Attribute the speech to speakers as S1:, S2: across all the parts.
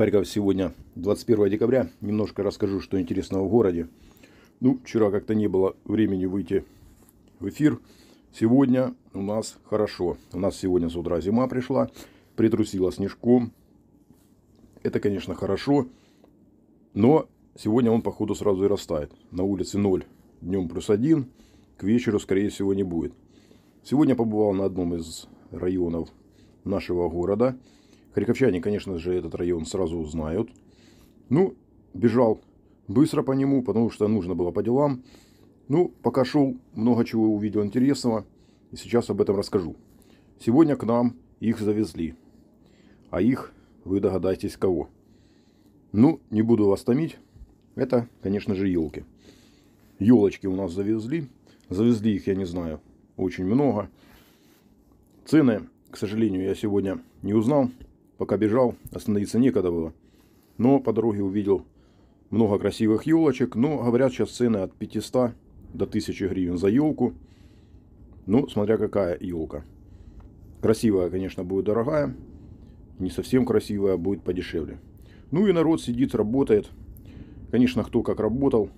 S1: Харьков сегодня 21 декабря. Немножко расскажу, что интересного в городе. Ну, вчера как-то не было времени выйти в эфир. Сегодня у нас хорошо. У нас сегодня с утра зима пришла, притрусила снежком. Это, конечно, хорошо, но сегодня он, походу, сразу и растает. На улице 0, днем плюс один. к вечеру, скорее всего, не будет. Сегодня побывал на одном из районов нашего города – Харьковчане, конечно же, этот район сразу узнают. Ну, бежал быстро по нему, потому что нужно было по делам. Ну, пока шел, много чего увидел интересного, и сейчас об этом расскажу. Сегодня к нам их завезли. А их, вы догадайтесь, кого. Ну, не буду вас томить. Это, конечно же, елки. Елочки у нас завезли. Завезли их, я не знаю, очень много. Цены, к сожалению, я сегодня не узнал. Пока бежал, остановиться некогда было. Но по дороге увидел много красивых елочек. Но, говорят, сейчас цены от 500 до 1000 гривен за елку. Ну, смотря какая елка. Красивая, конечно, будет дорогая. Не совсем красивая, будет подешевле. Ну и народ сидит, работает. Конечно, кто как работал,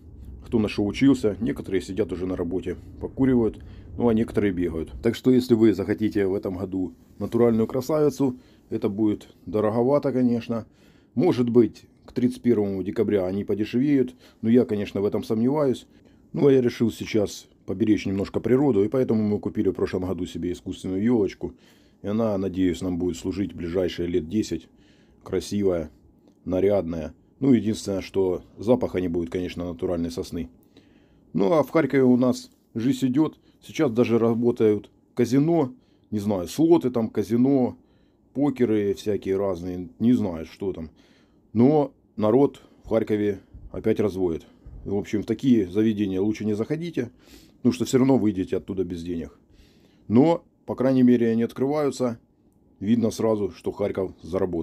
S1: кто на что учился. Некоторые сидят уже на работе, покуривают, ну а некоторые бегают. Так что, если вы захотите в этом году натуральную красавицу – это будет дороговато, конечно. Может быть, к 31 декабря они подешевеют, но я, конечно, в этом сомневаюсь. Ну, а я решил сейчас поберечь немножко природу, и поэтому мы купили в прошлом году себе искусственную елочку. И она, надеюсь, нам будет служить ближайшие лет 10. Красивая, нарядная. Ну, единственное, что запаха не будет, конечно, натуральной сосны. Ну, а в Харькове у нас жизнь идет. Сейчас даже работают казино, не знаю, слоты там, казино, покеры всякие разные, не знаю, что там. Но народ в Харькове опять разводит. В общем, в такие заведения лучше не заходите, потому что все равно выйдете оттуда без денег. Но, по крайней мере, они открываются. Видно сразу, что Харьков заработал.